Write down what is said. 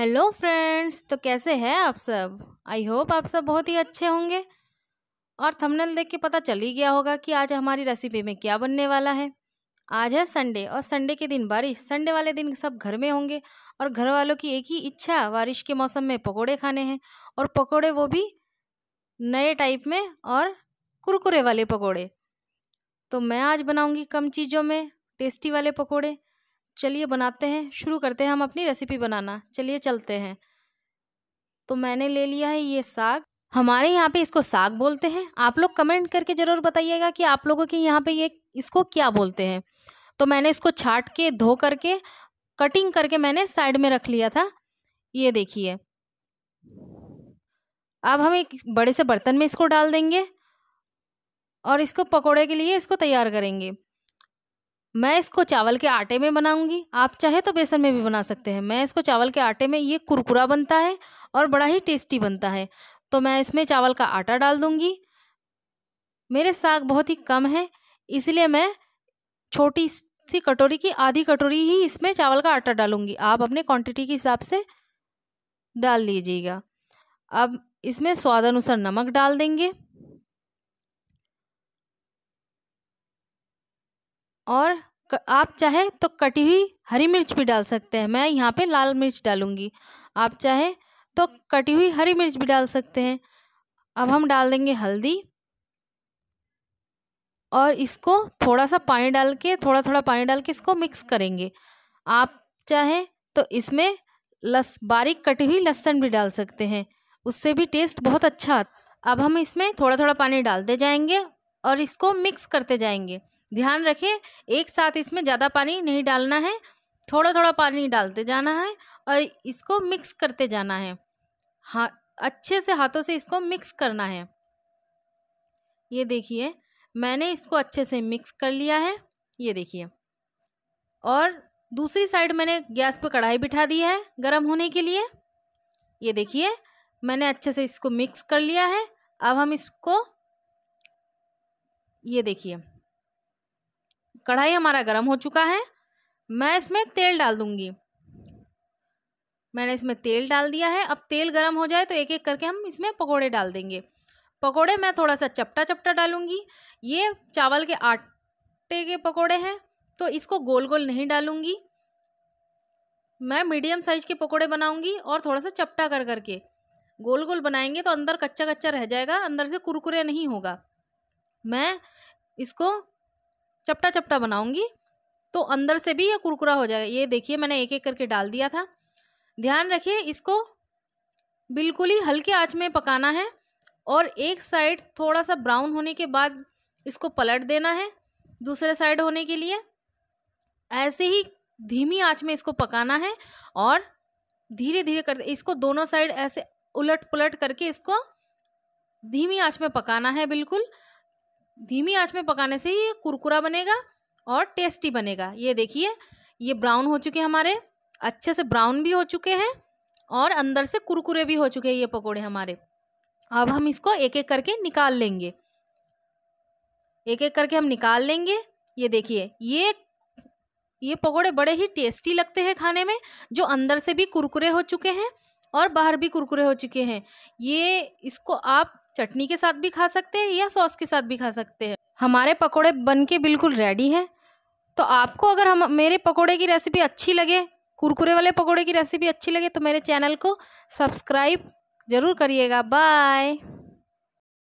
hello friends तो कैसे हैं आप सब आई होप आप सब बहुत ही अच्छे होंगे और थंबनेल देख के पता चल ही गया होगा कि आज हमारी रेसिपी में क्या बनने वाला है आज है संडे और संडे के दिन बारिश संडे वाले दिन सब घर में होंगे और घर वालों की एक ही इच्छा बारिश के मौसम में पकोड़े खाने हैं और पकोड़े वो भी नए टाइप में और कुरकुरे वाले पकोड़े तो मैं आज बनाऊँगी कम चीज़ों में टेस्टी वाले पकोड़े चलिए बनाते हैं शुरू करते हैं हम अपनी रेसिपी बनाना चलिए चलते हैं तो मैंने ले लिया है ये साग हमारे यहाँ पे इसको साग बोलते हैं आप लोग कमेंट करके ज़रूर बताइएगा कि आप लोगों के यहाँ पे ये इसको क्या बोलते हैं तो मैंने इसको छाट के धो करके कटिंग करके मैंने साइड में रख लिया था ये देखिए अब हम एक बड़े से बर्तन में इसको डाल देंगे और इसको पकोड़े के लिए इसको तैयार करेंगे मैं इसको चावल के आटे में बनाऊंगी आप चाहे तो बेसन में भी बना सकते हैं मैं इसको चावल के आटे में ये कुरकुरा बनता है और बड़ा ही टेस्टी बनता है तो मैं इसमें चावल का आटा डाल दूंगी मेरे साग बहुत ही कम है इसलिए मैं छोटी सी कटोरी की आधी कटोरी ही इसमें चावल का आटा डालूंगी आप अपने क्वांटिटी के हिसाब से डाल लीजिएगा अब इसमें स्वाद अनुसार नमक डाल देंगे और आप चाहे तो कटी हुई हरी मिर्च भी डाल सकते हैं मैं यहाँ पे लाल मिर्च डालूँगी आप चाहे तो कटी हुई हरी मिर्च भी डाल सकते हैं अब हम डाल देंगे हल्दी और इसको थोड़ा सा पानी डाल के थोड़ा थोड़ा पानी डाल के इसको मिक्स करेंगे आप चाहें तो इसमें लस बारीक कटी हुई लहसुन भी डाल सकते हैं उससे भी टेस्ट बहुत अच्छा अब हम इसमें थोड़ा थोड़ा पानी डालते जाएंगे और इसको मिक्स करते जाएंगे ध्यान रखें एक साथ इसमें ज़्यादा पानी नहीं डालना है थोड़ा थोड़ा पानी डालते जाना है और इसको मिक्स करते जाना है हाँ अच्छे से हाथों से इसको मिक्स करना है ये देखिए मैंने इसको अच्छे से मिक्स कर लिया है ये देखिए और दूसरी साइड मैंने गैस पर कढ़ाई बिठा दी है गर्म होने के लिए ये देखिए मैंने अच्छे से इसको मिक्स कर लिया है अब हम इसको ये देखिए कढ़ाई हमारा गर्म हो चुका है मैं इसमें तेल डाल दूंगी मैंने इसमें तेल डाल दिया है अब तेल गर्म हो जाए तो एक एक करके हम इसमें पकोड़े डाल देंगे पकोड़े मैं थोड़ा सा चपटा चपटा डालूंगी ये चावल के आटे के पकोड़े हैं तो इसको गोल गोल नहीं डालूंगी मैं मीडियम साइज के पकोड़े बनाऊंगी और थोड़ा सा चपटा कर करके गोल गोल बनाएंगे तो अंदर कच्चा कच्चा रह जाएगा अंदर से कुरकुरे नहीं होगा मैं इसको चपटा चपटा बनाऊंगी तो अंदर से भी ये कुरकुरा हो जाएगा ये देखिए मैंने एक एक करके डाल दिया था ध्यान रखिए इसको बिल्कुल ही हल्के आँच में पकाना है और एक साइड थोड़ा सा ब्राउन होने के बाद इसको पलट देना है दूसरे साइड होने के लिए ऐसे ही धीमी आँच में इसको पकाना है और धीरे धीरे कर इसको दोनों साइड ऐसे उलट पलट करके इसको धीमी आँच में पकाना है बिल्कुल धीमी आंच में पकाने से ये कुरकुरा बनेगा और टेस्टी बनेगा ये देखिए ये ब्राउन हो चुके हमारे अच्छे से ब्राउन भी हो चुके हैं और अंदर से कुरकुरे भी हो चुके हैं ये पकोड़े हमारे अब हम इसको एक एक करके निकाल लेंगे एक एक करके हम निकाल लेंगे ये देखिए ये ये पकोड़े बड़े ही टेस्टी लगते हैं खाने में जो अंदर से भी कुरकुरे हो चुके हैं और बाहर भी कुरकुरे हो चुके हैं ये इसको आप चटनी के साथ भी खा सकते हैं या सॉस के साथ भी खा सकते हैं हमारे पकोड़े बन के बिल्कुल रेडी हैं तो आपको अगर हम मेरे पकोड़े की रेसिपी अच्छी लगे कुरकुरे वाले पकोड़े की रेसिपी अच्छी लगे तो मेरे चैनल को सब्सक्राइब ज़रूर करिएगा बाय